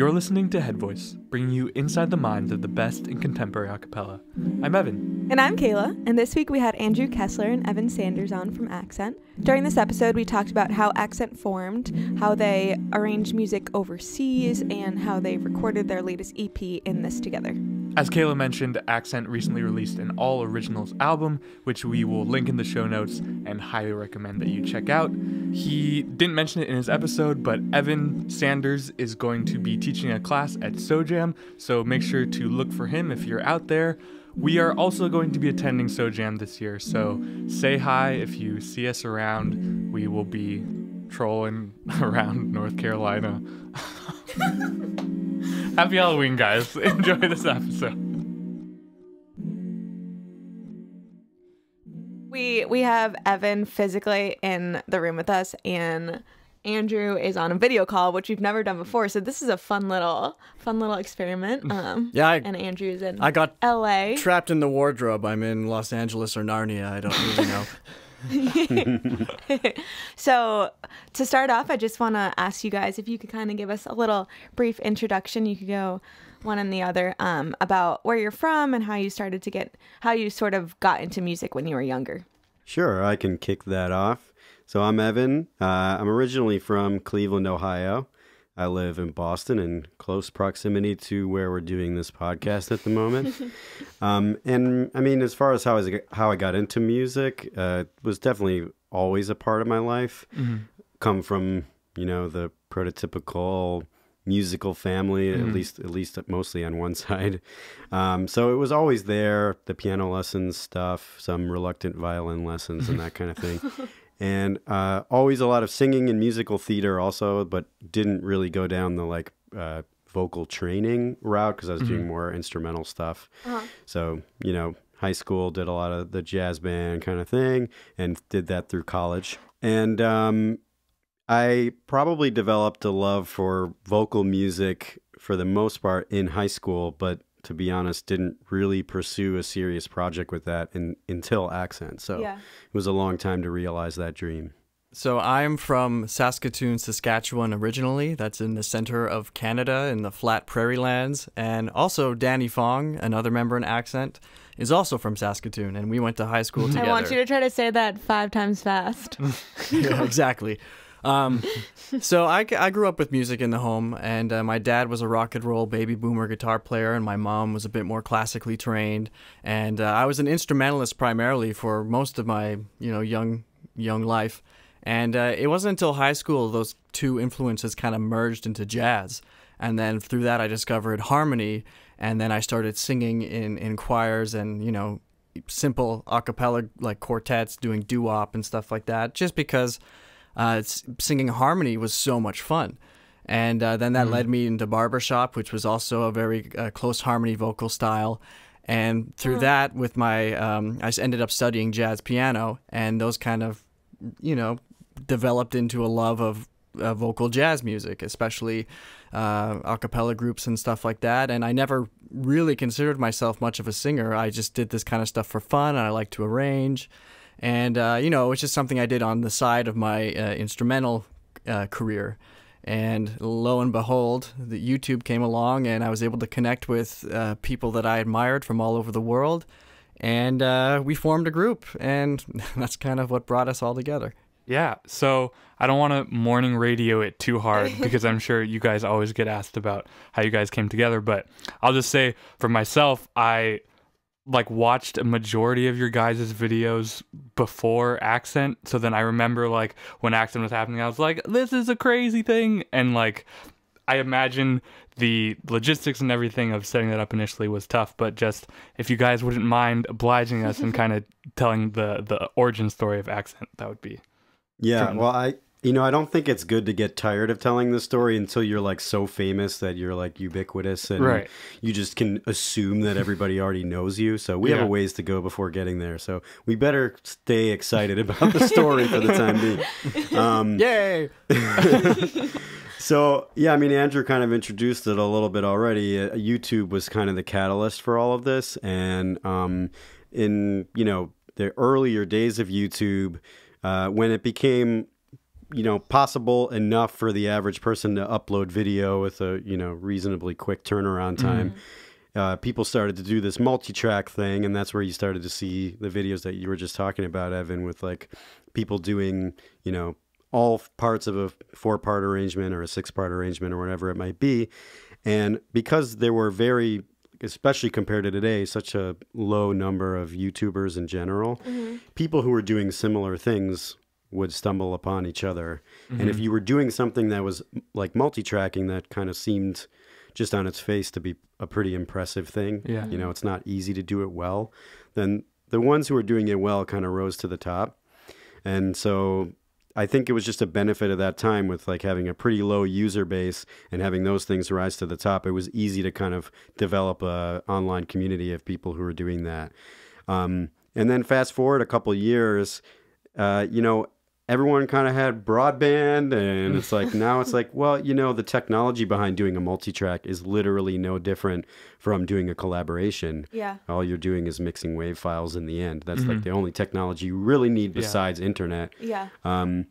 You're listening to Head Voice, bringing you inside the minds of the best in contemporary a cappella. I'm Evan. And I'm Kayla, and this week we had Andrew Kessler and Evan Sanders on from Accent. During this episode, we talked about how Accent formed, how they arranged music overseas, and how they recorded their latest EP in this together. As Kayla mentioned, Accent recently released an all originals album, which we will link in the show notes and highly recommend that you check out. He didn't mention it in his episode, but Evan Sanders is going to be teaching a class at SoJam, so make sure to look for him if you're out there. We are also going to be attending SoJam this year, so say hi if you see us around. We will be trolling around North Carolina. Happy Halloween, guys. Enjoy this episode. We we have Evan physically in the room with us and Andrew is on a video call, which we've never done before. So this is a fun little, fun little experiment. Um, yeah, I, and Andrew's in. I got L.A. Trapped in the wardrobe. I'm in Los Angeles or Narnia. I don't really know. so, to start off, I just want to ask you guys if you could kind of give us a little brief introduction. You could go one and the other um, about where you're from and how you started to get, how you sort of got into music when you were younger. Sure, I can kick that off. So, I'm Evan. Uh, I'm originally from Cleveland, Ohio. I live in Boston in close proximity to where we're doing this podcast at the moment. um, and I mean, as far as how I, was, how I got into music, uh, was definitely always a part of my life. Mm -hmm. Come from, you know, the prototypical musical family, mm -hmm. at mm-hmm. least, at least mostly on one side. Um, so it was always there, the piano lessons stuff, some reluctant violin lessons and that kind of thing. and uh, always a lot of singing and musical theater also, but didn't really go down the like uh, vocal training route because I was mm-hmm. doing more instrumental stuff. Uh-huh. So you know, high school did a lot of the jazz band kind of thing, and did that through college. And um, I probably developed a love for vocal music for the most part in high school, but to be honest, didn't really pursue a serious project with that in, until Accent. So yeah. it was a long time to realize that dream. So I'm from Saskatoon, Saskatchewan originally. That's in the center of Canada in the flat prairie lands. And also Danny Fong, another member in Accent, is also from Saskatoon and we went to high school together. I want you to try to say that 5 times fast. yeah, exactly. Um, so I, I grew up with music in the home, and uh, my dad was a rock and roll baby boomer guitar player, and my mom was a bit more classically trained. And uh, I was an instrumentalist primarily for most of my you know young young life. And uh, it wasn't until high school those two influences kind of merged into jazz. And then through that, I discovered harmony, and then I started singing in, in choirs and you know simple a cappella like quartets doing doo-wop and stuff like that just because uh, singing harmony was so much fun. And uh, then that mm. led me into barbershop, which was also a very uh, close harmony vocal style. And through mm. that, with my, um, I ended up studying jazz piano, and those kind of, you know, developed into a love of uh, vocal jazz music, especially uh, a cappella groups and stuff like that. And I never really considered myself much of a singer. I just did this kind of stuff for fun, and I like to arrange and uh, you know it's just something I did on the side of my uh, instrumental uh, career. And lo and behold, the YouTube came along, and I was able to connect with uh, people that I admired from all over the world, and uh, we formed a group, and that's kind of what brought us all together. Yeah, so I don't want to morning radio it too hard because I'm sure you guys always get asked about how you guys came together. But I'll just say for myself, I like watched a majority of your guys' videos before accent so then i remember like when accent was happening i was like this is a crazy thing and like i imagine the logistics and everything of setting that up initially was tough but just if you guys wouldn't mind obliging us and kind of telling the the origin story of accent that would be yeah well i you know, I don't think it's good to get tired of telling the story until you're like so famous that you're like ubiquitous and right. you just can assume that everybody already knows you. So we yeah. have a ways to go before getting there. So we better stay excited about the story for the time being. Um, Yay! so yeah, I mean, Andrew kind of introduced it a little bit already. Uh, YouTube was kind of the catalyst for all of this, and um, in you know the earlier days of YouTube. Uh, when it became you know possible enough for the average person to upload video with a you know reasonably quick turnaround mm-hmm. time. Mm. Uh, people started to do this multi-track thing, and that's where you started to see the videos that you were just talking about, Evan, with like people doing you know all parts of a four-part arrangement or a six-part arrangement or whatever it might be. And because there were very especially compared to today, such a low number of YouTubers in general, mm -hmm. people who were doing similar things would stumble upon each other. Mm-hmm. And if mm-hmm. you were doing something that was like multi tracking, that kind of seemed just on its face to be a pretty impressive thing. Yeah. You know, it's not easy to do it well. Then the ones who were doing it well kind of rose to the top. And so I think it was just a benefit of that time with like having a pretty low user base and having those things rise to the top. It was easy to kind of develop a online community of people who were doing that. Um, and then fast forward a couple years, uh, you know, everyone kind of had broadband and it's like now it's like well you know the technology behind doing a multi-track is literally no different from doing a collaboration yeah all you're doing is mixing wave files in the end that's mm-hmm. like the only technology you really need besides yeah. internet yeah um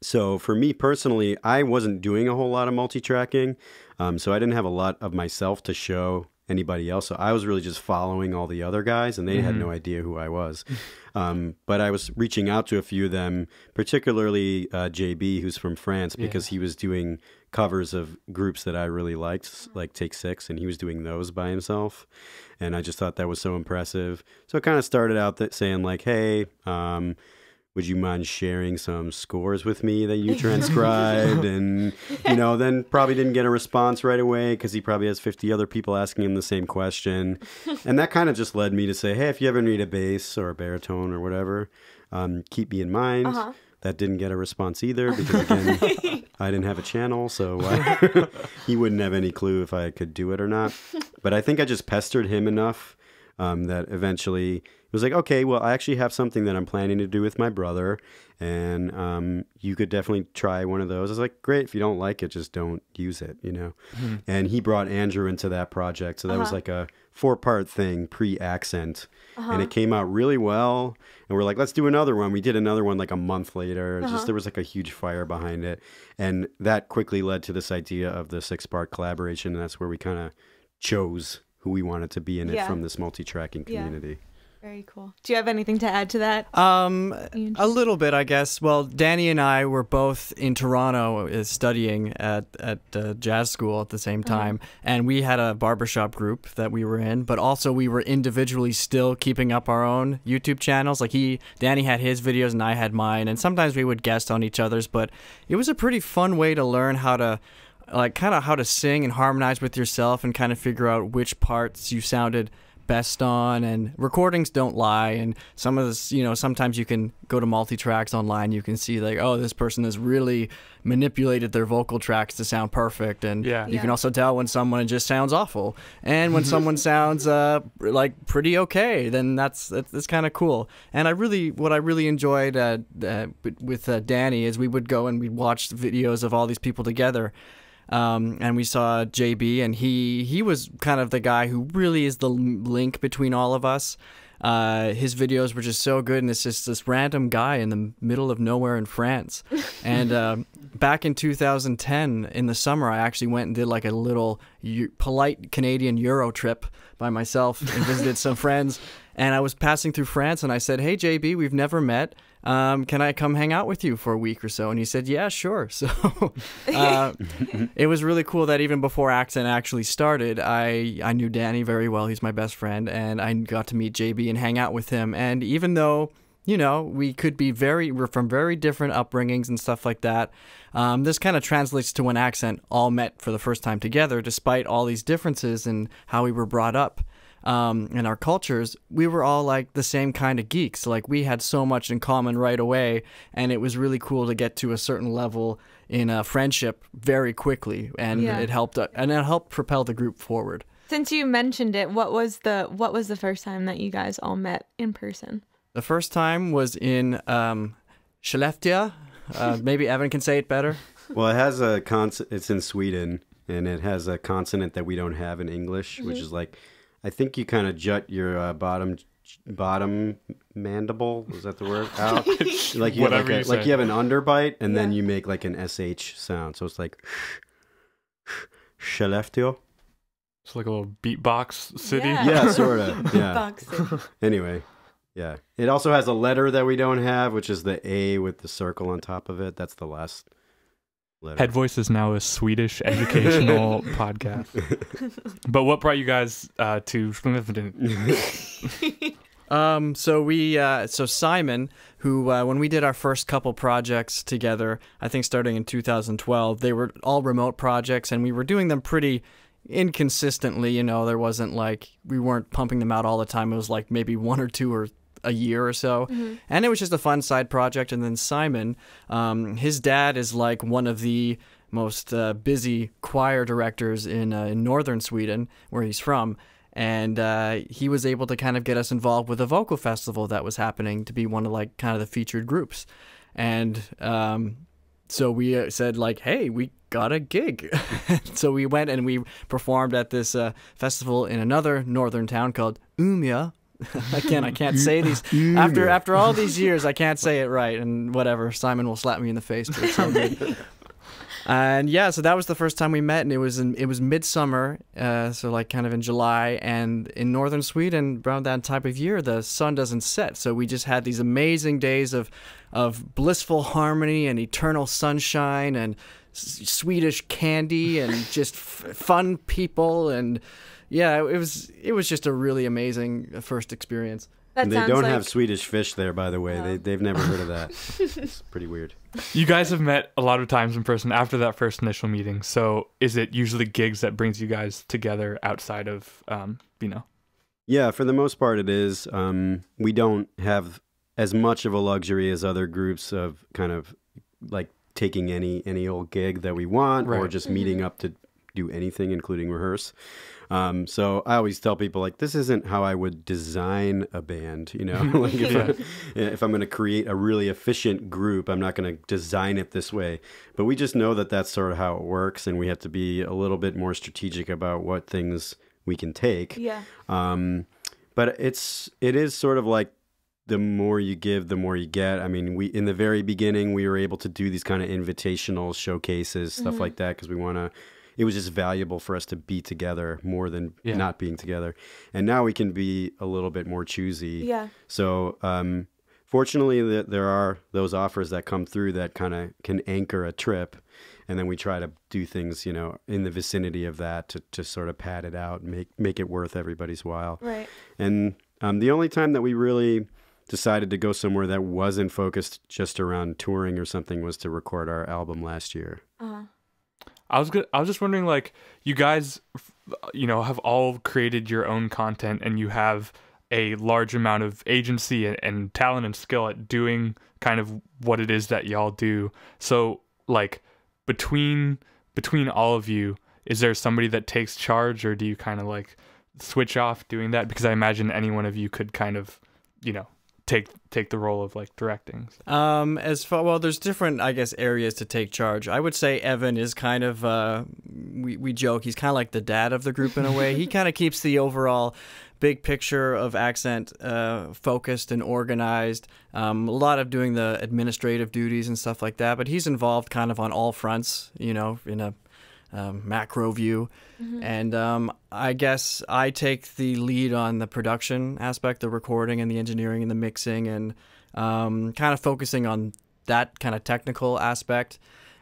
so for me personally i wasn't doing a whole lot of multi-tracking um, so i didn't have a lot of myself to show anybody else. So I was really just following all the other guys, and they mm-hmm. had no mm-hmm. idea who I was. Um, but I was reaching out to a few of them, particularly uh, JB, who's from France, because yeah. he was doing covers of groups that I really liked, like Take Six, and he was doing those by himself. And I just thought that was so impressive. So I kind of started out that saying like, "Hey." Um, would you mind sharing some scores with me that you transcribed? and, you know, then probably didn't get a response right away because he probably has 50 other people asking him the same question. And that kind of just led me to say, hey, if you ever need a bass or a baritone or whatever, um, keep me in mind. Uh-huh. That didn't get a response either because, again, I didn't have a channel, so I, he wouldn't have any clue if I could do it or not. But I think I just pestered him enough um, that eventually was like, okay, well, I actually have something that I'm planning to do with my brother, and um, you could definitely try one of those. I was like, great. If you don't like it, just don't use it, you know? Hmm. And he brought Andrew into that project. So that uh -huh. was uh-huh. like a four part thing, pre accent. Uh -huh. And it uh-huh. came out really well. And we're like, let's do another one. We did another one like a month later. Uh -huh. Just uh-huh. there was like a huge fire behind it. And that quickly led to this idea of the six part collaboration. And that's where we kind of chose who we wanted to be in it from this multi tracking community. Yeah. Very cool. Do you have anything to add to that? Um, a little bit, I guess. Well, Danny and I were both in Toronto uh, studying at at uh, jazz school at the same uh-huh. time, uh -huh. and we had a barbershop group that we were in, but also we were individually still keeping up our own YouTube channels. Like he, Danny had his videos, and I had mine, and sometimes we would guest on each other's. But it was a pretty fun way to learn how to like kind of how to sing and harmonize with yourself and kind of figure out which parts you sounded best on and recordings don't lie and some of this you know sometimes you can go to multi-tracks online you can see like oh this person has really manipulated their vocal tracks to sound perfect and yeah. you yeah. can also tell when someone just sounds awful and when someone sounds uh, like pretty okay then that's that's, that's kind of cool and i really what i really enjoyed uh, uh, with uh, danny is we would go and we'd watch videos of all these people together um, and we saw JB, and he he was kind of the guy who really is the link between all of us. Uh, his videos were just so good, and it's just this random guy in the middle of nowhere in France. and uh, back in 2010, in the summer, I actually went and did like a little polite Canadian Euro trip by myself and visited some friends. And I was passing through France, and I said, "Hey, JB, we've never met." um, can I come hang out with you for a week or so? And he said, yeah, sure. So uh, it was really cool that even before Accent actually started, I, I knew Danny very well. He's my best friend. And I got to meet JB and hang out with him. And even though you know, we could be very, we're from very different upbringings and stuff like that. Um, this kind of translates to when Accent all met for the first time together, despite all these differences in how we were brought up um, our cultures, we were all like the same kind of geeks. Like we had so much in common right away, and it was really cool to get to a certain level in a friendship very quickly, and yeah. it helped. Uh, and it helped propel the group forward. Since you mentioned it, what was the what was the first time that you guys all met in person? The first time was in um, Skellefteå. Uh, maybe Evan can say it better. Well, it has a consonant. It's in Sweden, and it has a consonant that we don't have in English, mm -hmm. which mm-hmm. is like I think you kind of jut your uh, bottom bottom mandible is that the word out like you Whatever like, a, like, you have an underbite and yeah. then you make like an sh sound so it's like shaleftio it's like a little beatbox city yeah, yeah sort of yeah anyway yeah it also has a letter that we don't have which is the a with the circle on top of it that's the last Letter. Head Voice is now a Swedish educational podcast. But what brought you guys uh, to Um, so we, uh, so Simon, who uh, when we did our first couple projects together, I think starting in 2012, they were all remote projects, and we were doing them pretty inconsistently. You know, there wasn't like we weren't pumping them out all the time. It was like maybe one or two or a year or so. Mm-hmm. And it was just a fun side project. And then Simon, um, his dad is like one of the most uh, busy choir directors in, uh, in northern Sweden, where he's from. And uh, he was able to kind of get us involved with a vocal festival that was happening to be one of like kind of the featured groups. And um, so we uh, said like, hey, we got a gig. so we went and we performed at this uh, festival in another northern town called Umeå can't. I can't say these after after all these years. I can't say it right, and whatever. Simon will slap me in the face. So and yeah, so that was the first time we met, and it was in, it was midsummer, uh, so like kind of in July, and in northern Sweden around that type of year, the sun doesn't set, so we just had these amazing days of of blissful harmony and eternal sunshine and Swedish candy and just fun people and yeah, it was it was just a really amazing uh, first experience. and they don't like... have Swedish fish there, by the way. No. They, they've never heard of that. it's pretty weird. You guys have met a lot of times in person after that first initial meeting. So is it usually gigs that brings you guys together outside of, um, you know? Yeah, for the most part, it is. Um, we don't have as much of a luxury as other groups of kind of like taking any any old gig that we want right. or just meeting mm-hmm. up to do anything, including rehearse. Um, so I always tell people like this isn't how I would design a band. You know, like if, yeah. I, am going to create a really efficient group, I'm not going to design it this way. But we just know that that's sort of how it works, and we have to be a little bit more strategic about what things we can take. Yeah. Um, but it's it is sort of like the more you give, the more you get. I mean, we in the very beginning we were able to do these kind of invitational showcases, stuff mm -hmm. like that, because we want to it was just valuable for us to be together more than yeah. not being together. And now we can be a little bit more choosy. Yeah. So um, fortunately, th- there are those offers that come through that kind of can anchor a trip, and then we try to do things, you know, in the vicinity of that to, to sort of pad it out, and make make it worth everybody's while. Right. And um, the only time that we really decided to go somewhere that wasn't focused just around touring or something was to record our album last year. Uh-huh. I was good. I was just wondering, like, you guys, you know, have all created your own content, and you have a large amount of agency and, and talent and skill at doing kind of what it is that y'all do. So, like, between between all of you, is there somebody that takes charge, or do you kind of like switch off doing that? Because I imagine any one of you could kind of, you know, take take the role of like directing. Um, as far well, there's different I guess areas to take charge. I would say Evan is kind of uh, we we joke he's kind of like the dad of the group in a way. he kind of keeps the overall big picture of accent uh, focused and organized. Um, a lot of doing the administrative duties and stuff like that, but he's involved kind of on all fronts. You know, in a um, macro view. Mm-hmm. And um, I guess I take the lead on the production aspect, the recording and the engineering and the mixing, and um, kind of focusing on that kind of technical aspect.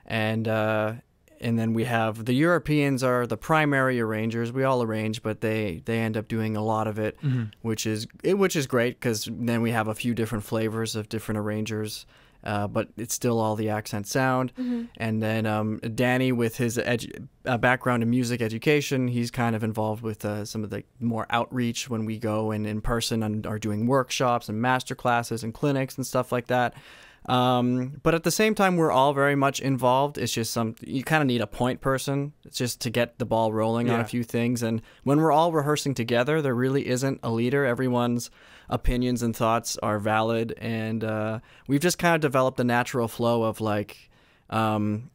And uh, and then we have the Europeans are the primary arrangers. We all arrange, but they they end up doing a lot of it, mm-hmm. which is which is great because then we have a few different flavors of different arrangers. Uh, but it's still all the accent sound. Mm-hmm. And then um, Danny, with his edu- uh, background in music education, he's kind of involved with uh, some of the more outreach when we go and in person and are doing workshops and master classes and clinics and stuff like that. Um, but at the same time, we're all very much involved. It's just some you kind of need a point person it's just to get the ball rolling yeah. on a few things. And when we're all rehearsing together, there really isn't a leader. Everyone's opinions and thoughts are valid, and uh, we've just kind of developed a natural flow of like, um,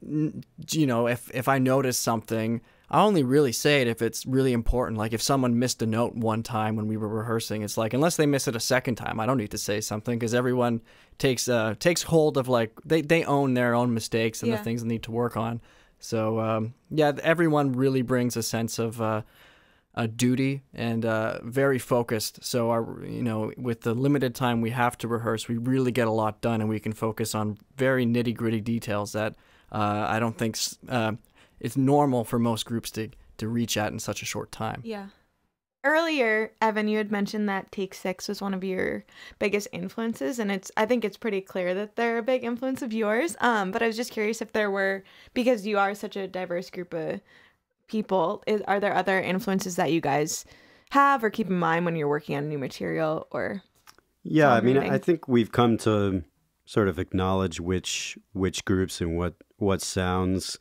you know, if if I notice something I only really say it if it's really important. Like if someone missed a note one time when we were rehearsing, it's like unless they miss it a second time, I don't need to say something because everyone takes uh, takes hold of like they they own their own mistakes and yeah. the things they need to work on. So um, yeah, everyone really brings a sense of. Uh, a duty and uh, very focused. So our, you know, with the limited time we have to rehearse, we really get a lot done, and we can focus on very nitty gritty details that uh, I don't think uh, it's normal for most groups to to reach out in such a short time. Yeah. Earlier, Evan, you had mentioned that Take Six was one of your biggest influences, and it's I think it's pretty clear that they're a big influence of yours. Um, but I was just curious if there were because you are such a diverse group of people, is, are there other influences that you guys have or keep in mind when you're working on new material or? Yeah, I mean, I think we've come to sort of acknowledge which which groups and what what sounds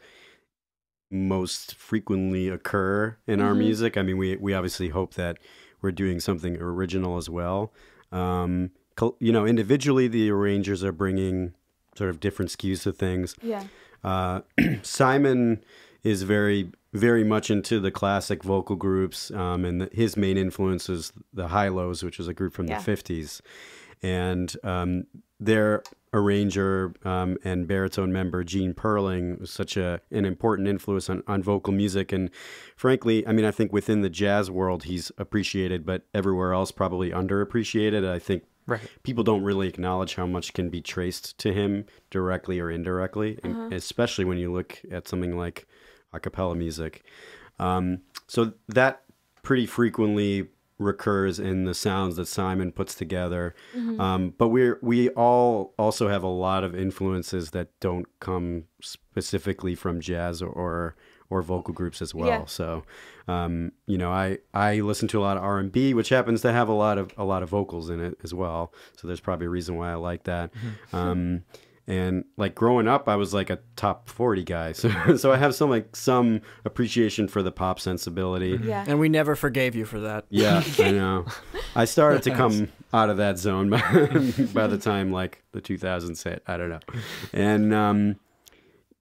most frequently occur in mm-hmm. our music. I mean, we we obviously hope that we're doing something original as well. Um, you know, individually, the arrangers are bringing sort of different skews to things. Yeah. Uh, Simon is very very much into the classic vocal groups, um, and the, his main influence is the High Lows, which is a group from yeah. the '50s, and um, they're arranger um, and baritone member Gene Perling was such a, an important influence on, on vocal music. And frankly, I mean, I think within the jazz world, he's appreciated, but everywhere else, probably underappreciated. I think right. people don't really acknowledge how much can be traced to him directly or indirectly, uh-huh. especially when you look at something like a cappella music. Um, so that pretty frequently recurs in the sounds that Simon puts together. Mm-hmm. Um, but we we all also have a lot of influences that don't come specifically from jazz or or, or vocal groups as well. Yeah. So, um, you know, I I listen to a lot of R and B, which happens to have a lot of a lot of vocals in it as well. So there's probably a reason why I like that. Mm-hmm. Um, and like growing up i was like a top 40 guy so, so i have some like some appreciation for the pop sensibility mm-hmm. yeah and we never forgave you for that yeah i know i started to come out of that zone by, by the time like the 2000s hit i don't know and um,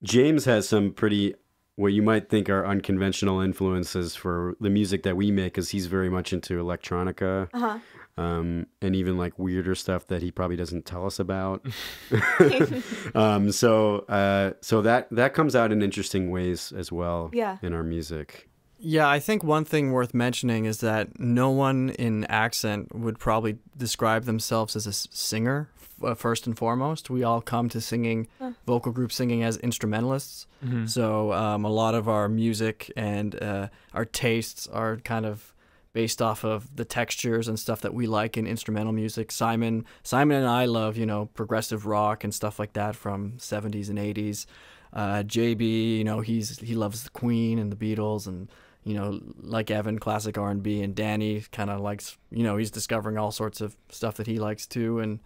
james has some pretty what you might think are unconventional influences for the music that we make because he's very much into electronica uh -huh um, and even like weirder stuff that he probably doesn't tell us about. um, so uh, so that that comes out in interesting ways as well yeah. in our music. Yeah, I think one thing worth mentioning is that no one in accent would probably describe themselves as a singer uh, first and foremost. We all come to singing, huh. vocal group singing as instrumentalists. Mm -hmm. So um, a lot of our music and uh, our tastes are kind of based off of the textures and stuff that we like in instrumental music. Simon Simon and I love, you know, progressive rock and stuff like that from 70s and 80s. Uh, JB, you know, he's he loves the Queen and the Beatles and you know, like Evan, classic R&B, and Danny kind of likes, you know, he's discovering all sorts of stuff that he likes too, and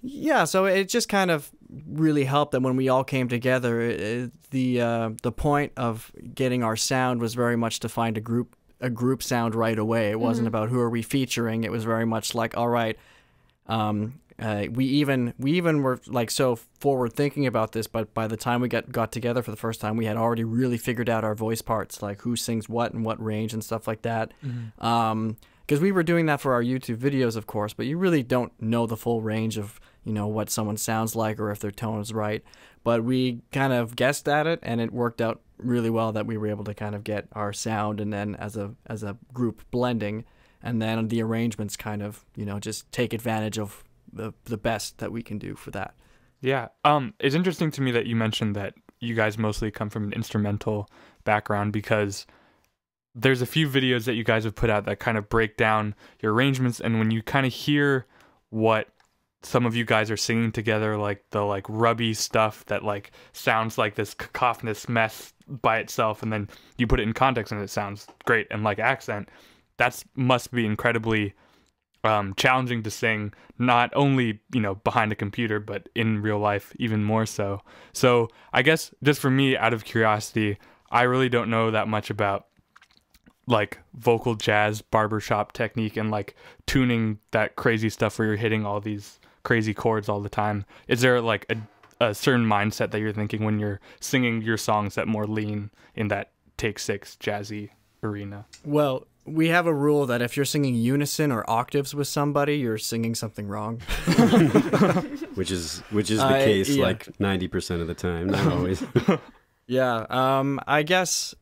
yeah, so it just kind of really helped that when we all came together, it, it, the uh, the point of getting our sound was very much to find a group a group sound right away. It wasn't mm-hmm. about who are we featuring. It was very much like, all right, um, uh, we even we even were like so forward thinking about this. But by the time we got got together for the first time, we had already really figured out our voice parts, like who sings what and what range and stuff like that. Mm-hmm. Um, because we were doing that for our YouTube videos, of course, but you really don't know the full range of you know what someone sounds like or if their tone is right but we kind of guessed at it and it worked out really well that we were able to kind of get our sound and then as a as a group blending and then the arrangements kind of you know just take advantage of the the best that we can do for that yeah um it's interesting to me that you mentioned that you guys mostly come from an instrumental background because there's a few videos that you guys have put out that kind of break down your arrangements and when you kind of hear what some of you guys are singing together like the like rubby stuff that like sounds like this cacophonous mess by itself and then you put it in context and it sounds great and like accent that's must be incredibly um, challenging to sing not only you know behind a computer but in real life even more so so i guess just for me out of curiosity i really don't know that much about like vocal jazz barbershop technique and like tuning that crazy stuff where you're hitting all these crazy chords all the time. Is there like a, a certain mindset that you're thinking when you're singing your songs that more lean in that take six jazzy arena? Well, we have a rule that if you're singing unison or octaves with somebody, you're singing something wrong. which is which is the uh, case yeah. like 90% of the time, not always. yeah, um I guess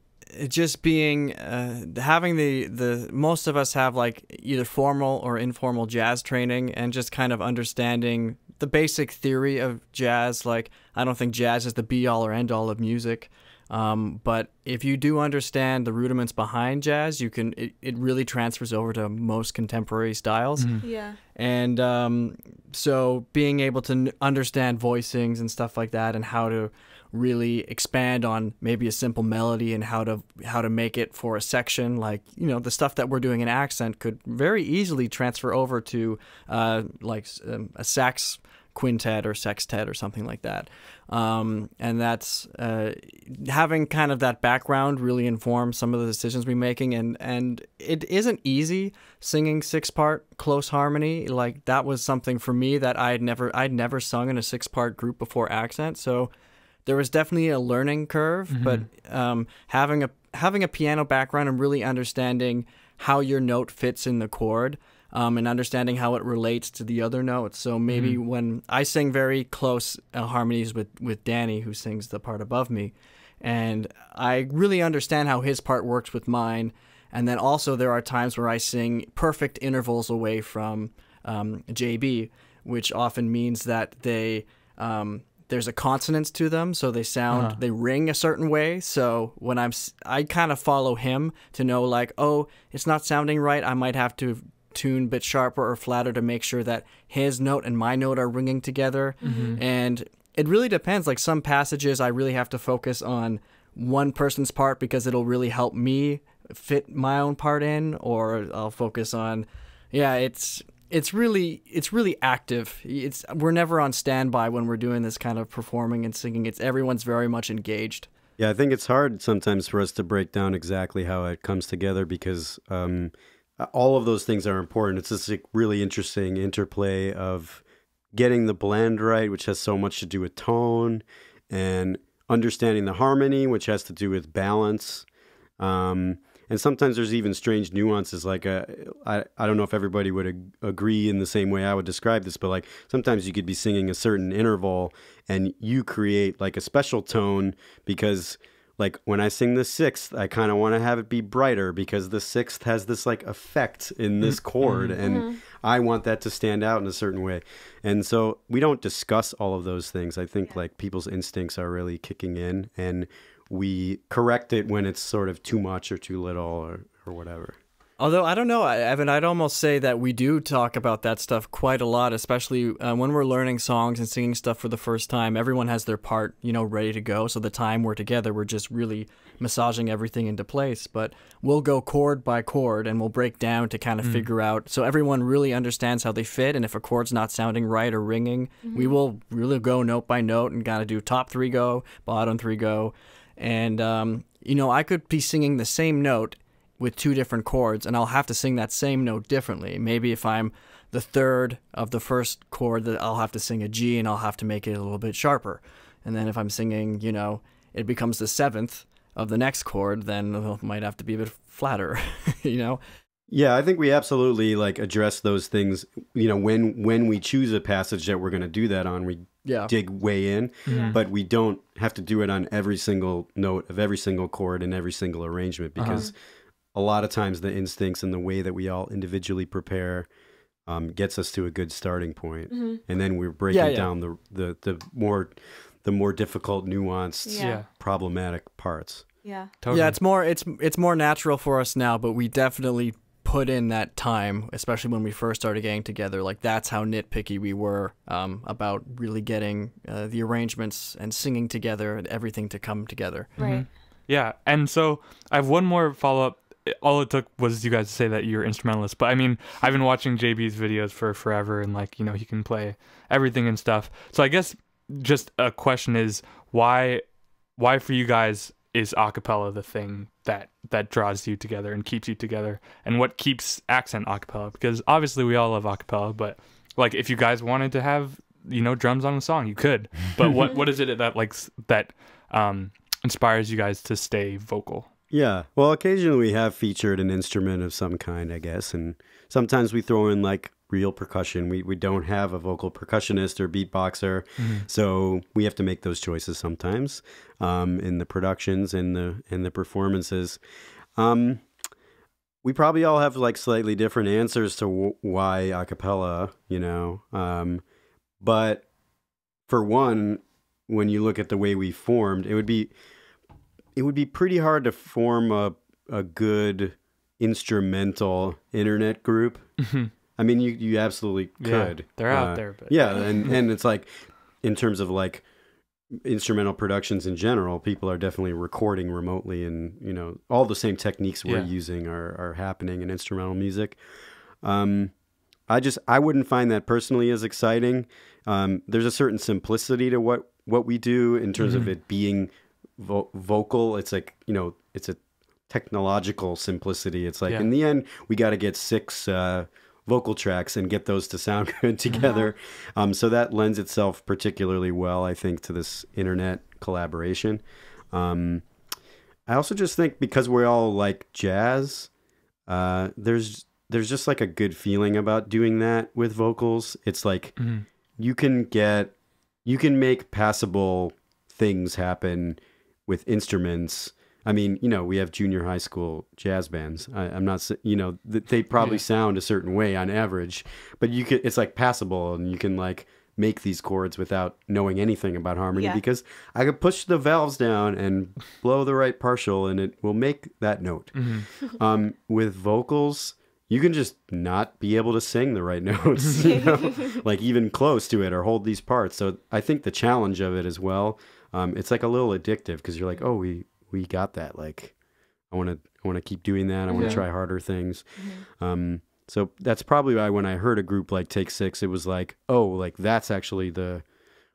just being uh, having the the most of us have like either formal or informal jazz training and just kind of understanding the basic theory of jazz like i don't think jazz is the be all or end all of music um, but if you do understand the rudiments behind jazz you can it, it really transfers over to most contemporary styles mm. yeah and um, so being able to understand voicings and stuff like that and how to really expand on maybe a simple melody and how to how to make it for a section like you know the stuff that we're doing in accent could very easily transfer over to uh, like um, a sax quintet or sextet or something like that. Um, and that's uh, having kind of that background really informs some of the decisions we're making. And, and it isn't easy singing six part close harmony. Like that was something for me that I had never I'd never sung in a six part group before accent. So there was definitely a learning curve, mm-hmm. but um, having a having a piano background and really understanding how your note fits in the chord um, and understanding how it relates to the other notes. So maybe mm-hmm. when I sing very close uh, harmonies with with Danny, who sings the part above me, and I really understand how his part works with mine. And then also there are times where I sing perfect intervals away from um, JB, which often means that they um, there's a consonance to them, so they sound uh-huh. they ring a certain way. So when I'm I kind of follow him to know like, oh, it's not sounding right. I might have to tune a bit sharper or flatter to make sure that his note and my note are ringing together. Mm-hmm. And it really depends. Like some passages, I really have to focus on one person's part because it'll really help me fit my own part in, or I'll focus on, yeah, it's it's really it's really active. It's we're never on standby when we're doing this kind of performing and singing. It's everyone's very much engaged. Yeah, I think it's hard sometimes for us to break down exactly how it comes together because um, all of those things are important. It's this really interesting interplay of getting the blend right, which has so much to do with tone, and understanding the harmony, which has to do with balance. Um, and sometimes there's even strange nuances. Like uh, I, I don't know if everybody would ag- agree in the same way I would describe this, but like sometimes you could be singing a certain interval and you create like a special tone because like when I sing the sixth, I kind of want to have it be brighter because the sixth has this like effect in mm-hmm. this chord, mm-hmm. and mm-hmm. I want that to stand out in a certain way. And so we don't discuss all of those things. I think yeah. like people's instincts are really kicking in, and we correct it when it's sort of too much or too little or, or whatever. Although I don't know, Evan, I'd almost say that we do talk about that stuff quite a lot, especially uh, when we're learning songs and singing stuff for the first time. Everyone has their part, you know, ready to go. So the time we're together, we're just really massaging everything into place. But we'll go chord by chord and we'll break down to kind of mm. figure out so everyone really understands how they fit. And if a chord's not sounding right or ringing, mm -hmm. we mm-hmm. will really go note by note and kind of do top three go, bottom three go. And, um, you know, I could be singing the same note with two different chords, and I'll have to sing that same note differently. Maybe if I'm the third of the first chord, that I'll have to sing a G and I'll have to make it a little bit sharper. And then if I'm singing, you know, it becomes the seventh of the next chord, then it might have to be a bit flatter, you know? Yeah, I think we absolutely like address those things, you know, when when we choose a passage that we're going to do that on, we yeah. dig way in, mm-hmm. but we don't have to do it on every single note of every single chord and every single arrangement uh-huh. because uh-huh. a lot of times the instincts and the way that we all individually prepare um, gets us to a good starting point. Mm-hmm. and then we're breaking yeah, yeah. down the, the the more the more difficult, nuanced, yeah. problematic parts. Yeah, totally. yeah. It's more it's it's more natural for us now, but we definitely put in that time, especially when we first started getting together. Like that's how nitpicky we were um, about really getting uh, the arrangements and singing together and everything to come together. Right. Mm-hmm. Yeah, and so I have one more follow up. All it took was you guys to say that you're instrumentalists. but I mean, I've been watching JB's videos for forever, and like you know, he can play everything and stuff. So I guess just a question is why, why for you guys is acapella the thing that that draws you together and keeps you together and what keeps accent acapella because obviously we all love acapella but like if you guys wanted to have you know drums on the song you could but what what is it that like that um inspires you guys to stay vocal yeah well occasionally we have featured an instrument of some kind i guess and sometimes we throw in like real percussion. We we don't have a vocal percussionist or beatboxer, mm-hmm. so we have to make those choices sometimes um, in the productions and the and the performances. Um, we probably all have like slightly different answers to w- why acapella, you know. Um, but for one, when you look at the way we formed, it would be it would be pretty hard to form a a good instrumental internet group. Mm-hmm I mean, you you absolutely could. Yeah, they're out uh, there, but yeah, and and it's like in terms of like instrumental productions in general, people are definitely recording remotely, and you know all the same techniques we're yeah. using are are happening in instrumental music. Um, I just I wouldn't find that personally as exciting. Um, there's a certain simplicity to what what we do in terms mm-hmm. of it being vo- vocal. It's like you know, it's a technological simplicity. It's like yeah. in the end, we got to get six. Uh, vocal tracks and get those to sound good uh-huh. together. Um, so that lends itself particularly well, I think, to this internet collaboration. Um, I also just think because we all like jazz, uh, there's there's just like a good feeling about doing that with vocals. It's like mm-hmm. you can get you can make passable things happen with instruments I mean, you know, we have junior high school jazz bands. I, am not, you know, they probably sound a certain way on average, but you could it's like passable and you can like make these chords without knowing anything about harmony yeah. because I could push the valves down and blow the right partial and it will make that note. Mm-hmm. Um, with vocals, you can just not be able to sing the right notes, you know? like even close to it or hold these parts. So I think the challenge of it as well, um, it's like a little addictive because you're like, oh, we we got that. Like, I want to I want to keep doing that. I want to yeah. try harder things. Mm-hmm. Um, so that's probably why when I heard a group like Take Six, it was like, oh, like that's actually the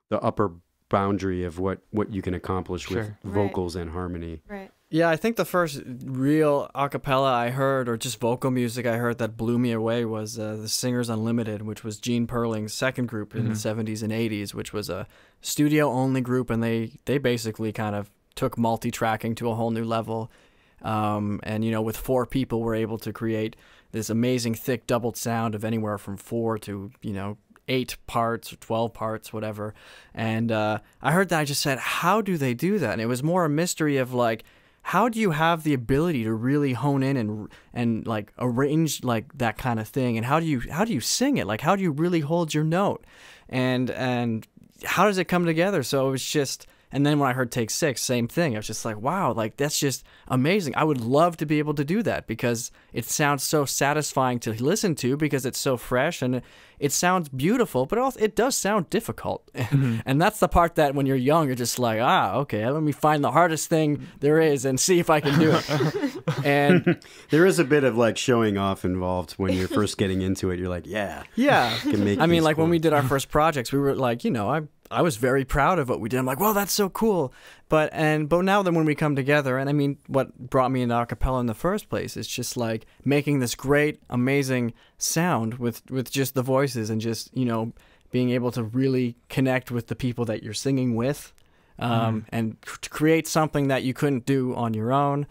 the upper boundary of what what you can accomplish sure. with right. vocals and harmony. Right. Yeah, I think the first real acapella I heard, or just vocal music I heard that blew me away, was uh, the Singers Unlimited, which was Gene Perling's second group in mm-hmm. the '70s and '80s, which was a studio-only group, and they they basically kind of took multi-tracking to a whole new level. Um, and you know, with four people, we're able to create this amazing thick doubled sound of anywhere from four to you know eight parts or 12 parts, whatever. And uh, I heard that. I just said, how do they do that? And it was more a mystery of like, how do you have the ability to really hone in and and like arrange like that kind of thing? And how do you how do you sing it? Like how do you really hold your note? And and how does it come together? So it was just and then when I heard Take Six, same thing. I was just like, wow, like that's just amazing. I would love to be able to do that because it sounds so satisfying to listen to because it's so fresh and it sounds beautiful, but also it does sound difficult. Mm-hmm. and that's the part that when you're young, you're just like, ah, okay, let me find the hardest thing there is and see if I can do it. and there is a bit of like showing off involved when you're first getting into it. You're like, yeah, yeah. I, I mean, like cool. when we did our first projects, we were like, you know, I I was very proud of what we did. I'm like, well, that's so cool. But and but now then when we come together, and I mean, what brought me into acapella in the first place is just like making this great, amazing sound with with just the voices and just you know being able to really connect with the people that you're singing with, um, mm. and to create something that you couldn't do on your own.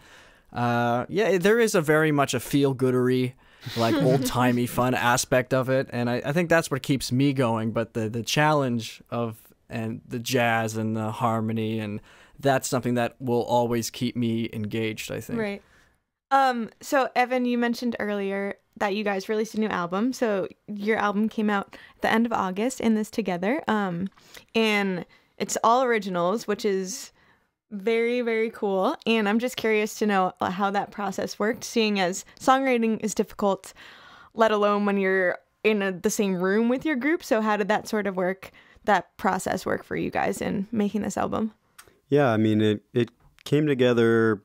Uh, yeah, there is a very much a feel goodery. like old timey fun aspect of it. And I, I, think that's what keeps me going. But the, the challenge of and the jazz and the harmony and that's something that will always keep me engaged, I think. Right. Um so Evan, you mentioned earlier that you guys released a new album. So your album came out the end of August in this together. Um and it's all originals, which is very very cool. And I'm just curious to know how that process worked seeing as songwriting is difficult let alone when you're in a, the same room with your group. So how did that sort of work? that process work for you guys in making this album? Yeah, I mean it it came together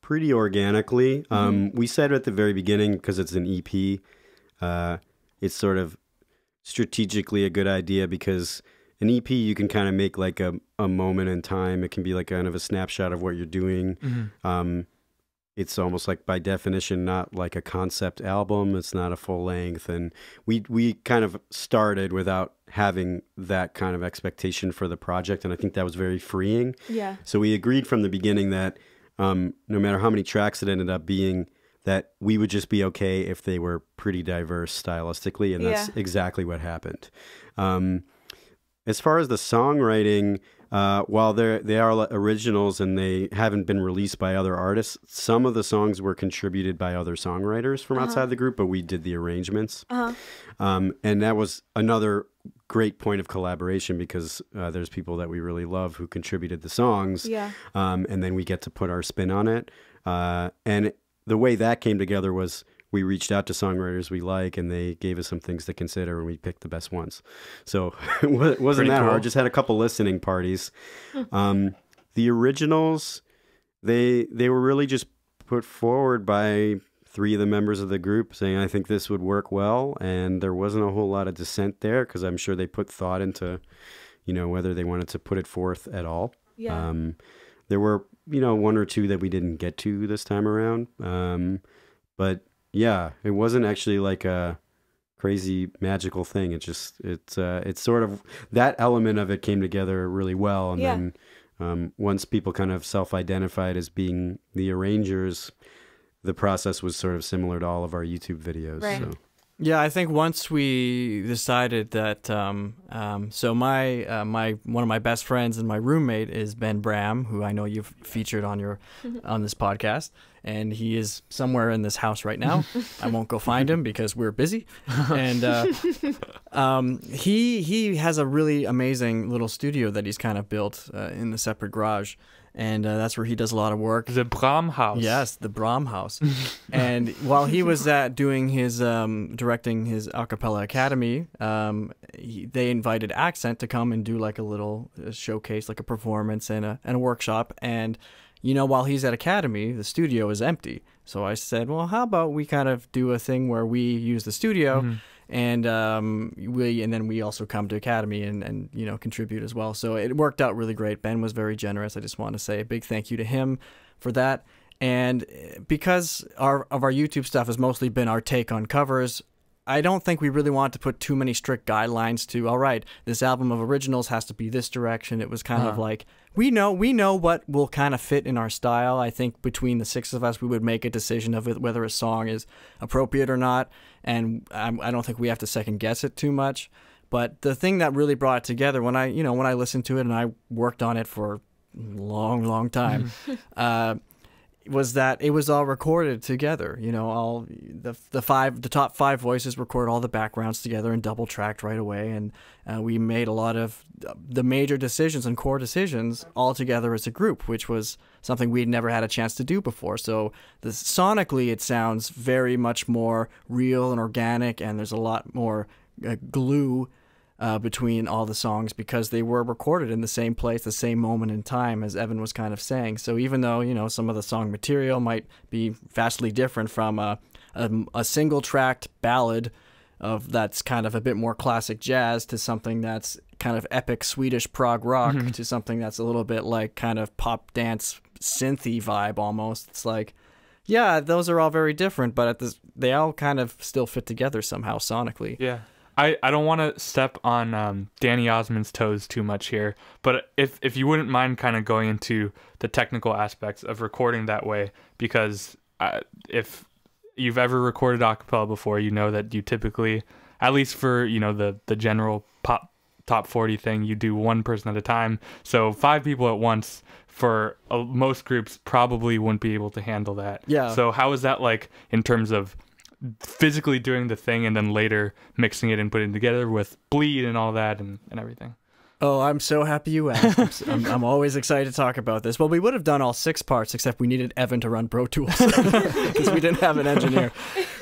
pretty organically. Mm-hmm. Um, we said at the very beginning because it's an EP, uh, it's sort of strategically a good idea because an EP you can kind of make like a, a moment in time. It can be like kind of a snapshot of what you're doing. Mm-hmm. Um, it's almost like by definition not like a concept album it's not a full length and we we kind of started without having that kind of expectation for the project and i think that was very freeing yeah so we agreed from the beginning that um, no matter how many tracks it ended up being that we would just be okay if they were pretty diverse stylistically and that's yeah. exactly what happened um, as far as the songwriting uh, while they they are originals and they haven't been released by other artists, some of the songs were contributed by other songwriters from uh -huh. outside the group, but we did the arrangements. Uh -huh. um, and that was another great point of collaboration because uh, there's people that we really love who contributed the songs. Yeah. Um, and then we get to put our spin on it. Uh, and the way that came together was we reached out to songwriters we like, and they gave us some things to consider, and we picked the best ones. So it wasn't Pretty that cool. hard. Just had a couple listening parties. Hmm. Um, the originals, they they were really just put forward by three of the members of the group saying, "I think this would work well," and there wasn't a whole lot of dissent there because I'm sure they put thought into, you know, whether they wanted to put it forth at all. Yeah. Um, there were you know one or two that we didn't get to this time around. Um, but yeah, it wasn't actually like a crazy magical thing. It just it's uh, it's sort of that element of it came together really well, and yeah. then um, once people kind of self-identified as being the arrangers, the process was sort of similar to all of our YouTube videos. Right. So. Yeah, I think once we decided that, um, um, so my uh, my one of my best friends and my roommate is Ben Bram, who I know you've featured on your on this podcast, and he is somewhere in this house right now. I won't go find him because we're busy, and uh, um, he he has a really amazing little studio that he's kind of built uh, in the separate garage, and uh, that's where he does a lot of work. The Brahm House. Yes, the Brahm House. and while he was at doing his um, directing his a cappella academy, um, he, they invited Accent to come and do like a little showcase, like a performance and a and a workshop. And you know, while he's at academy, the studio is empty. So I said, well, how about we kind of do a thing where we use the studio. Mm -hmm and um, we and then we also come to Academy and, and you know contribute as well. So it worked out really great. Ben was very generous. I just want to say a big thank you to him for that. And eh, because our of our YouTube stuff has mostly been our take on covers, I don't think we really want to put too many strict guidelines to all right, this album of originals has to be this direction. It was kind huh. of uh-huh. like we know we know what will kind of fit in our style. I think between the six of us, we would make a decision of whether a song is appropriate or not, and I don't think we have to second guess it too much. But the thing that really brought it together when I you know when I listened to it and I worked on it for a long long time. uh, was that it was all recorded together. You know, all the the five the top five voices record all the backgrounds together and double tracked right away, and uh, we made a lot of uh, the major decisions and core decisions all together as a group, which was something we'd never had a chance to do before. So the, sonically, it sounds very much more real and organic, and there's a lot more uh, glue uh, between all the songs because they were recorded in the same place, the same moment in time, as Evan was kind of saying. So even though you know some of the song material might be vastly different from a, uh, a, a single tracked ballad of that's kind of a bit more classic jazz to something that's kind of epic Swedish prog rock mm -hmm. to something that's a little bit like kind of pop dance synthy vibe almost. It's like yeah, those are all very different, but at this, they all kind of still fit together somehow sonically. Yeah. I, I don't want to step on um, Danny Osmond's toes too much here, but if if you wouldn't mind kind of going into the technical aspects of recording that way, because uh, if you've ever recorded acapella before, you know that you typically, at least for you know the the general pop top 40 thing you do one person at a time so five people at once for uh, most groups probably wouldn't be able to handle that yeah so how is that like in terms of physically doing the thing and then later mixing it and putting it together with bleed and all that and, and everything. Oh, I'm so happy you asked. I'm, I'm, always excited to talk about this. Well, we would have done all six parts, except we needed Evan to run Pro Tools because we didn't have an engineer.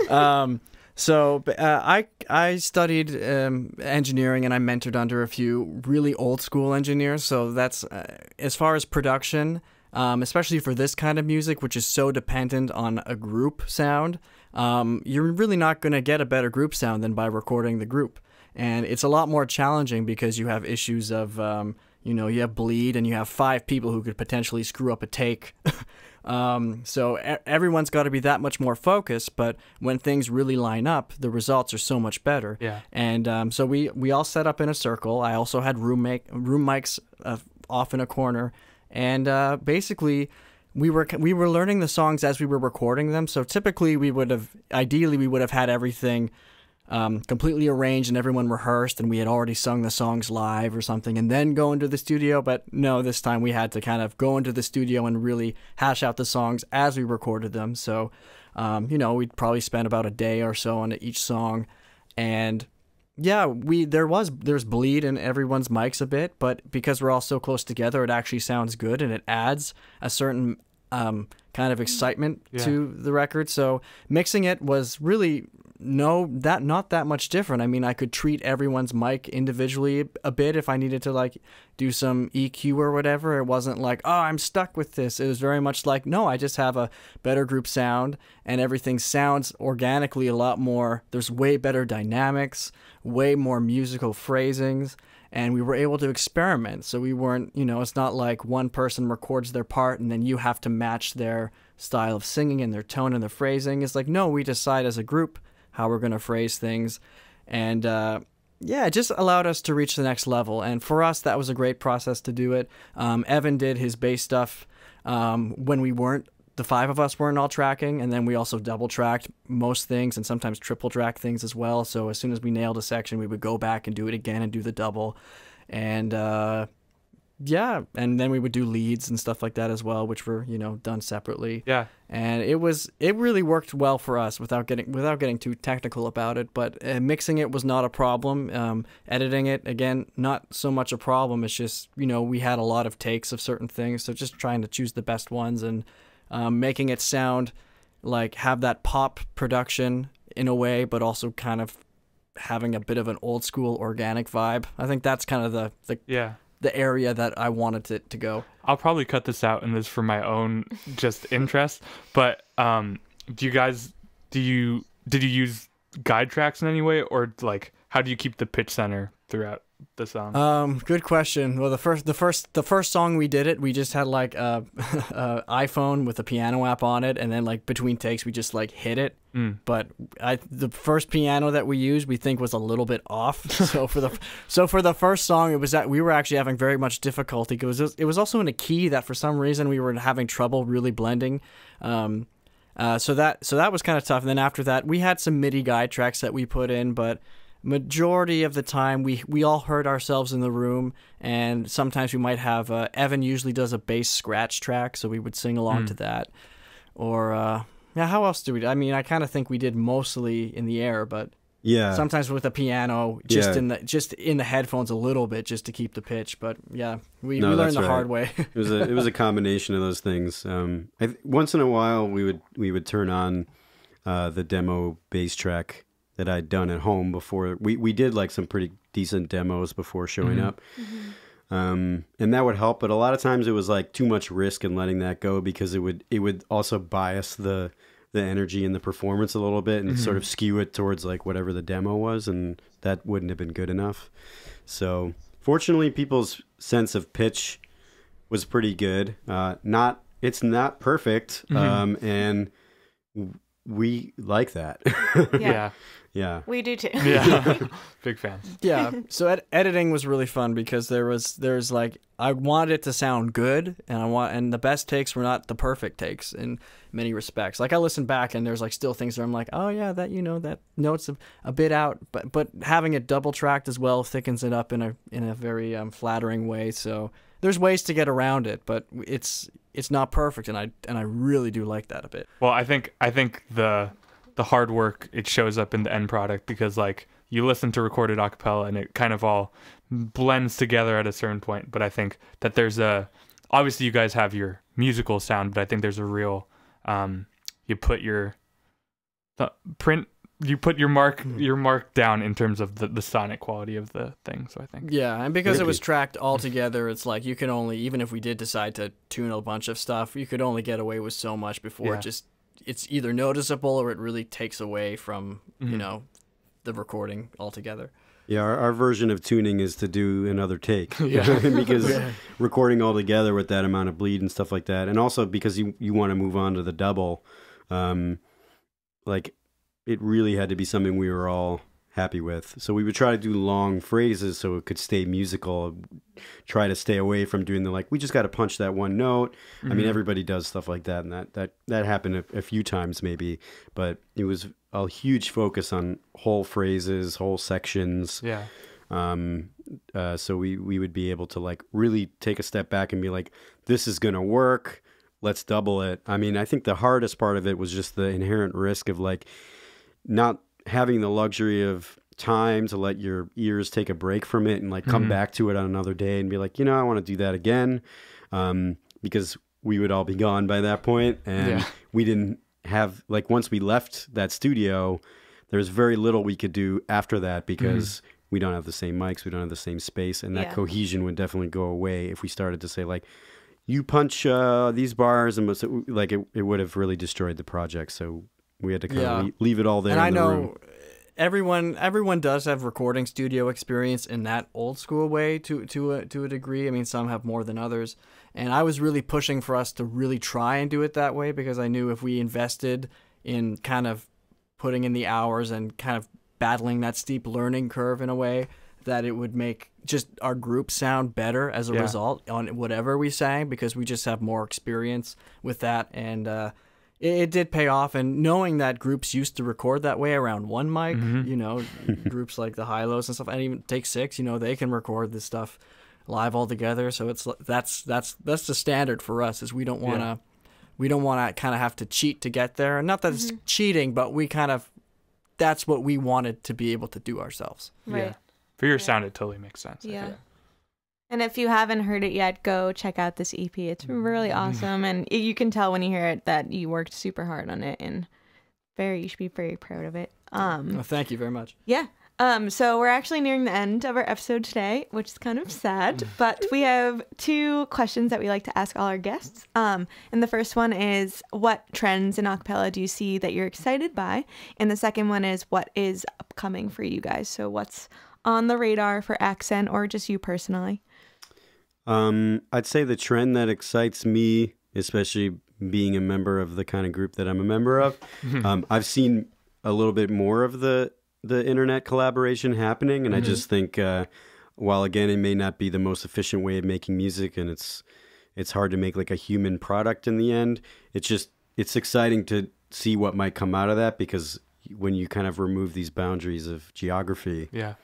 Um, so uh, I I studied um, engineering and I mentored under a few really old school engineers. So that's uh, as far as production, um, especially for this kind of music, which is so dependent on a group sound um, you're really not going to get a better group sound than by recording the group. And it's a lot more challenging because you have issues of, um, you know, you have bleed and you have five people who could potentially screw up a take. um, so everyone's got to be that much more focused. But when things really line up, the results are so much better. Yeah. And um, so we we all set up in a circle. I also had room make room mics uh, off in a corner, and uh, basically we were we were learning the songs as we were recording them. So typically we would have ideally we would have had everything um, completely arranged and everyone rehearsed and we had already sung the songs live or something and then go into the studio. But no, this time we had to kind of go into the studio and really hash out the songs as we recorded them. So um, you know we'd probably spend about a day or so on each song and yeah, we there was there's bleed in everyone's mics a bit, but because we're all so close together, it actually sounds good and it adds a certain um, kind of mm. excitement yeah. to the record. So mixing it was really no, that not that much different. I mean, I could treat everyone's mic individually a bit if I needed to like do some EQ or whatever. It wasn't like, oh, I'm stuck with this. It was very much like, no, I just have a better group sound and everything sounds organically a lot more. There's way better dynamics, way more musical phrasings and we were able to experiment. So we weren't, you know, it's not like one person records their part and then you have to match their style of singing and their tone and their phrasing. It's like, no, we decide as a group how we're going to phrase things. And uh, yeah, it just allowed us to reach the next level. And for us, that was a great process to do it. Um, Evan did his bass stuff um, when we weren't, the five of us weren't all tracking. And then we also double tracked most things and sometimes triple track things as well. So as soon as we nailed a section, we would go back and do it again and do the double. And, uh, yeah, and then we would do leads and stuff like that as well, which were you know done separately. Yeah, and it was it really worked well for us without getting without getting too technical about it. But uh, mixing it was not a problem. Um, editing it again, not so much a problem. It's just you know we had a lot of takes of certain things, so just trying to choose the best ones and um, making it sound like have that pop production in a way, but also kind of having a bit of an old school organic vibe. I think that's kind of the the yeah the area that I wanted it to go. I'll probably cut this out and this for my own just interest. But um, do you guys do you did you use guide tracks in any way or like how do you keep the pitch center throughout the song? Um, good question. Well, the first, the first, the first song we did it, we just had like a, a iPhone with a piano app on it, and then like between takes, we just like hit it. Mm. But I, the first piano that we used, we think was a little bit off. so for the, so for the first song, it was that we were actually having very much difficulty because it was, it was also in a key that for some reason we were having trouble really blending. Um, uh, so that so that was kind of tough. And then after that, we had some MIDI guide tracks that we put in, but majority of the time we we all heard ourselves in the room and sometimes we might have uh, evan usually does a bass scratch track so we would sing along mm. to that or uh, yeah how else do we i mean i kind of think we did mostly in the air but yeah sometimes with a piano just yeah. in the just in the headphones a little bit just to keep the pitch but yeah we, no, we learned the right. hard way it was a it was a combination of those things um I, once in a while we would we would turn on uh, the demo bass track that I'd done at home before. We we did like some pretty decent demos before showing mm-hmm. up. Mm-hmm. Um, and that would help, but a lot of times it was like too much risk in letting that go because it would it would also bias the the energy and the performance a little bit and mm-hmm. sort of mm-hmm. skew it towards like whatever the demo was and that wouldn't have been good enough. So fortunately people's sense of pitch was pretty good. Uh, not it's not perfect. Mm-hmm. Um, and we like that. yeah. yeah. Yeah. We do too. Yeah. Big fans. Yeah. So ed editing was really fun because there was there's like I wanted it to sound good and I want and the best takes were not the perfect takes in many respects. Like I listen back and there's like still things where I'm like, "Oh yeah, that you know that note's a, a bit out," but but having it double tracked as well thickens it up in a in a very um, flattering way. So there's ways to get around it, but it's it's not perfect and I and I really do like that a bit. Well, I think I think the the hard work it shows up in the end product because like you listen to recorded acapella and it kind of all blends together at a certain point. But I think that there's a obviously you guys have your musical sound, but I think there's a real um, you put your print you put your mark hmm. your mark down in terms of the, the sonic quality of the thing so i think yeah and because it was tracked all together it's like you can only even if we did decide to tune a bunch of stuff you could only get away with so much before yeah. it just it's either noticeable or it really takes away from mm-hmm. you know the recording altogether. Yeah, our, our, version of tuning is to do another take. because yeah. recording all together with that amount of bleed and stuff like that, and also because you you want to move on to the double, um, like it really had to be something we were all happy with. So we would try to do long phrases so it could stay musical. Try to stay away from doing the like we just got to punch that one note. Mm -hmm. I mean mm-hmm. everybody does stuff like that and that that that happened a, a, few times maybe, but it was a huge focus on whole phrases, whole sections. Yeah. Um uh, so we we would be able to like really take a step back and be like this is going to work. Let's double it. I mean, I think the hardest part of it was just the inherent risk of like not having the luxury of time to let your ears take a break from it and like come mm-hmm. back to it on another day and be like, you know, I want to do that again. Um, because we would all be gone by that point and yeah. we didn't have like once we left that studio, there's very little we could do after that because mm-hmm. we don't have the same mics, we don't have the same space, and that yeah. cohesion would definitely go away if we started to say like, you punch uh, these bars and like it, it would have really destroyed the project. So we had to kind yeah. of leave it all there. And I the know room. everyone everyone does have recording studio experience in that old school way to to a, to a degree. I mean, some have more than others. And I was really pushing for us to really try and do it that way because I knew if we invested in kind of putting in the hours and kind of battling that steep learning curve in a way that it would make just our group sound better as a yeah. result on whatever we sang because we just have more experience with that and uh, it, it, did pay off. And knowing that groups used to record that way around one mic, mm-hmm. you know, groups like the High Lows and stuff, and even Take Six, you know, they can record this stuff live all together. So it's that's that's that's the standard for us is we don't want to yeah. we don't want to kind of have to cheat to get there. And not that mm-hmm. it's cheating, but we kind of that's what we wanted to be able to do ourselves. Right. Yeah. For your yeah. sound, it totally makes sense. Yeah. And if you haven't heard it yet, go check out this EP. It's really mm. awesome. And you can tell when you hear it that you worked super hard on it and very, you should be very proud of it. Um, well, thank you very much. Yeah. Um, so we're actually nearing the end of our episode today, which is kind of sad, but we have two questions that we like to ask all our guests. Um, and the first one is what trends in acapella do you see that you're excited by? And the second one is what is upcoming for you guys? So what's on the radar for accent or just you personally? Um, I'd say the trend that excites me, especially being a member of the kind of group that I'm a member of, um, I've seen a little bit more of the the internet collaboration happening, and mm -hmm. I mm-hmm. just think, uh, while again it may not be the most efficient way of making music, and it's it's hard to make like a human product in the end, it's just it's exciting to see what might come out of that because when you kind of remove these boundaries of geography, yeah,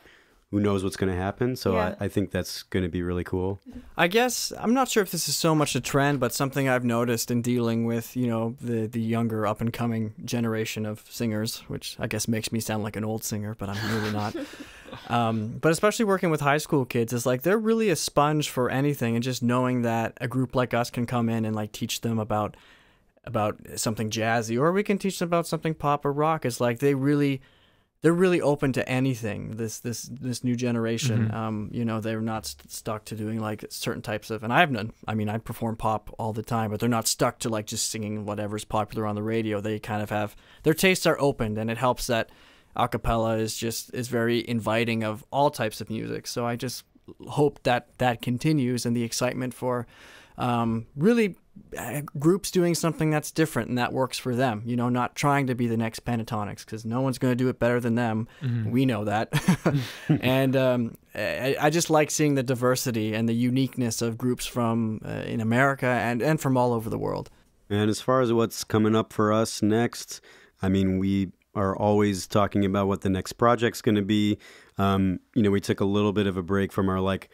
who knows what's going to happen. So yeah. I, I, think that's going to be really cool. I guess I'm not sure if this is so much a trend, but something I've noticed in dealing with you know the the younger up and coming generation of singers, which I guess makes me sound like an old singer, but I'm really not. um, but especially working with high school kids, is like they're really a sponge for anything, and just knowing that a group like us can come in and like teach them about about something jazzy, or we can teach them about something pop or rock. Is like they really they're really open to anything. This this this new generation, mm-hmm. um, you know, they're not st- stuck to doing like certain types of. And I have none. I mean, I perform pop all the time, but they're not stuck to like just singing whatever's popular on the radio. They kind of have their tastes are opened, and it helps that acapella is just is very inviting of all types of music. So I just hope that that continues and the excitement for um, really groups doing something that's different and that works for them you know not trying to be the next pentatonics because no one's going to do it better than them mm-hmm. we know that and um, I, I, just like seeing the diversity and the uniqueness of groups from uh, in america and, and from all over the world and as far as what's coming up for us next i mean we are always talking about what the next project's going to be um, you know we took a little bit of a break from our like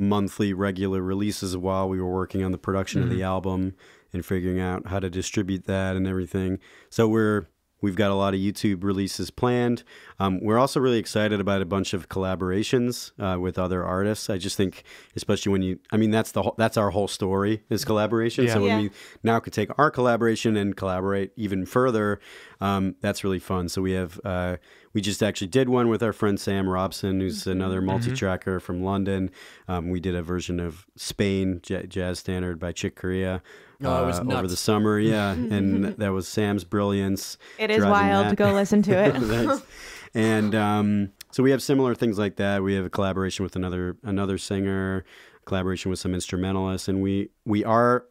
monthly regular releases while we were working on the production mm-hmm. of the mm-hmm. album and figuring out how to distribute that and everything. So we're we've got a lot of YouTube releases planned. Um, we're also really excited about a bunch of collaborations uh, with other artists. I just think, especially when you, I mean, that's the whole, that's our whole story is collaboration. Yeah. So yeah. when we now could take our collaboration and collaborate even further, um, that's really fun. So we have. Uh, we just actually did one with our friend Sam Robson, who's mm-hmm. another mm-hmm. multi-tracker mm-hmm. from London. Um, we did a version of Spain J- Jazz Standard by Chick Corea. Oh, uh, over the summer, yeah, and that was Sam's brilliance. It is wild. Go listen to it. and um, so we have similar things like that. We have a collaboration with another another singer, collaboration with some instrumentalists, and we we are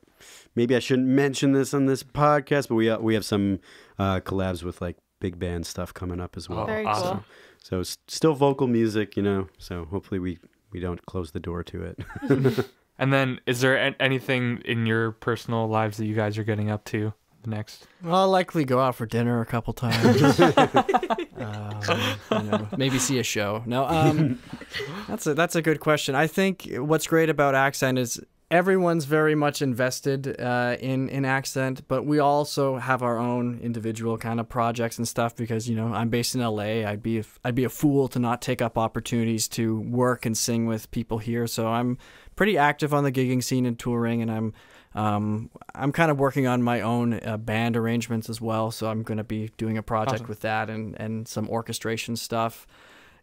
maybe I shouldn't mention this on this podcast, but we uh, we have some uh, collabs with like big band stuff coming up as well. Oh, Very awesome. Cool. So, so still vocal music, you know. So hopefully we we don't close the door to it. Mm-hmm. and then, is there anything in your personal lives that you guys are getting up to the next? Well, I'll likely go out for dinner a couple times. um, maybe see a show. No, um, that's a that's a good question. I think what's great about Accent is everyone's very much invested uh, in in accent, but we also have our own individual kind of projects and stuff because you know I'm based in LA. I'd be a, I'd be a fool to not take up opportunities to work and sing with people here. So I'm pretty active on the gigging scene and touring, and I'm um, I'm kind of working on my own uh, band arrangements as well. So I'm going to be doing a project awesome. with that and and some orchestration stuff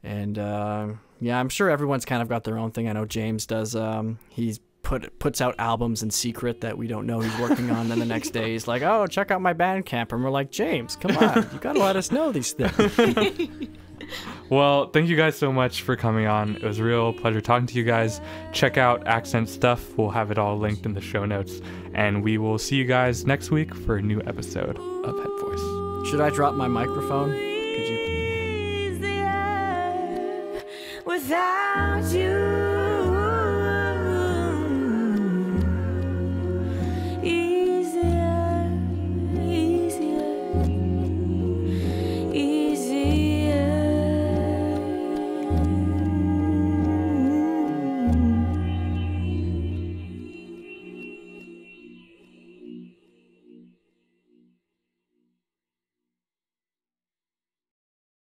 and uh, yeah, I'm sure everyone's kind of got their own thing. I know James does. Um, he's put puts out albums in secret that we don't know he's working on. then the next day he's like, "Oh, check out my Bandcamp," and we're like, "James, come on, you gotta let us know these things." well, thank you guys so much for coming on. It was a real pleasure talking to you guys. Check out Accent Stuff. We'll have it all linked in the show notes, and we will see you guys next week for a new episode of Head Voice. Should I drop my microphone? Could you? Without you.